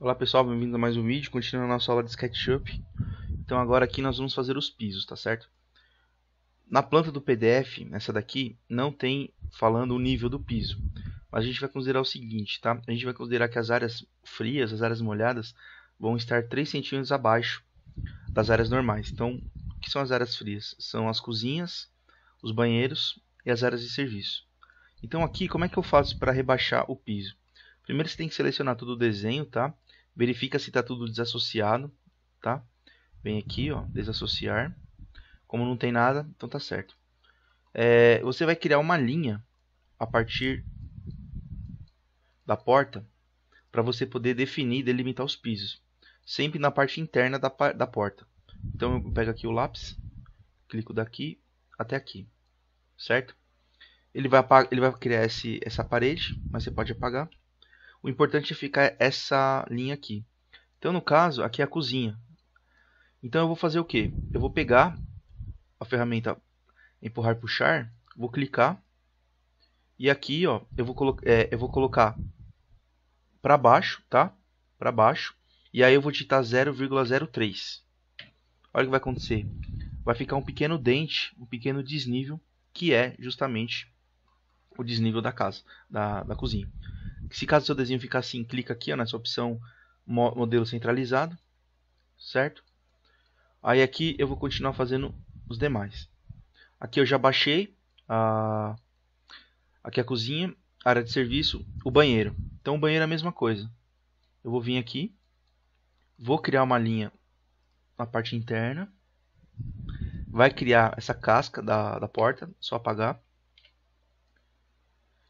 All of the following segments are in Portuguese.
Olá pessoal, bem-vindo a mais um vídeo, continuando a nossa aula de SketchUp. Então agora aqui nós vamos fazer os pisos, tá certo? Na planta do PDF, essa daqui, não tem falando o nível do piso. Mas a gente vai considerar o seguinte, tá? A gente vai considerar que as áreas frias, as áreas molhadas, vão estar 3 centímetros abaixo das áreas normais. Então, o que são as áreas frias? São as cozinhas, os banheiros e as áreas de serviço. Então aqui, como é que eu faço para rebaixar o piso? Primeiro você tem que selecionar todo o desenho, tá? Verifica se está tudo desassociado, tá? Vem aqui, ó, desassociar. Como não tem nada, então tá certo. É, você vai criar uma linha a partir da porta para você poder definir e delimitar os pisos. Sempre na parte interna da, da porta. Então eu pego aqui o lápis, clico daqui até aqui, certo? Ele vai, ele vai criar esse, essa parede, mas você pode apagar. O importante é ficar essa linha aqui. Então, no caso, aqui é a cozinha. Então, eu vou fazer o que? Eu vou pegar a ferramenta empurrar puxar, vou clicar e aqui ó, eu, vou é, eu vou colocar para baixo, tá? Para baixo e aí eu vou digitar 0,03. Olha o que vai acontecer. Vai ficar um pequeno dente, um pequeno desnível, que é justamente o desnível da casa, da, da cozinha se caso seu desenho ficar assim, clica aqui ó, nessa opção modelo centralizado, certo? Aí aqui eu vou continuar fazendo os demais. Aqui eu já baixei a, aqui a cozinha, área de serviço, o banheiro. Então o banheiro é a mesma coisa. Eu vou vir aqui, vou criar uma linha na parte interna, vai criar essa casca da, da porta, só apagar.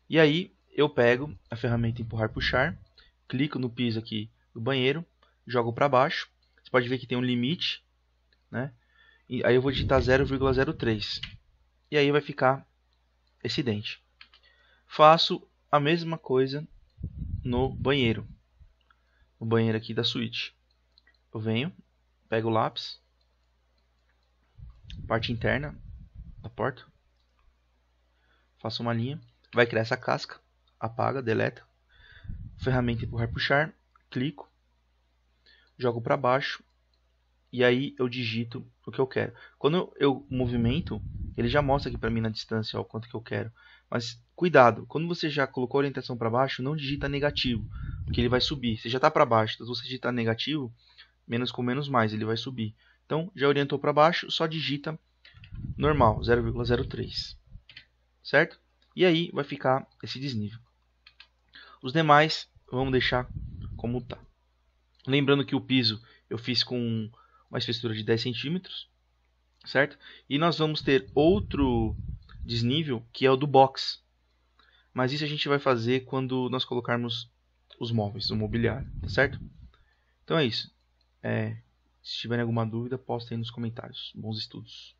E aí eu pego a ferramenta empurrar puxar, clico no piso aqui do banheiro, jogo para baixo. Você pode ver que tem um limite, né? E aí eu vou digitar 0,03. E aí vai ficar esse dente. Faço a mesma coisa no banheiro. No banheiro aqui da suíte. Eu venho, pego o lápis, parte interna da porta, faço uma linha, vai criar essa casca apaga, deleta. Ferramenta empurrar, puxar, clico, jogo para baixo e aí eu digito o que eu quero. Quando eu movimento, ele já mostra aqui para mim na distância o quanto que eu quero. Mas cuidado, quando você já colocou a orientação para baixo, não digita negativo, porque ele vai subir. Você já está para baixo, então se você digitar negativo, menos com menos mais, ele vai subir. Então, já orientou para baixo, só digita normal, 0,03. Certo? E aí vai ficar esse desnível. Os demais vamos deixar como está. Lembrando que o piso eu fiz com uma espessura de 10 centímetros, certo? E nós vamos ter outro desnível que é o do box. Mas isso a gente vai fazer quando nós colocarmos os móveis, o mobiliário, tá certo? Então é isso. É, se tiverem alguma dúvida, postem aí nos comentários. Bons estudos.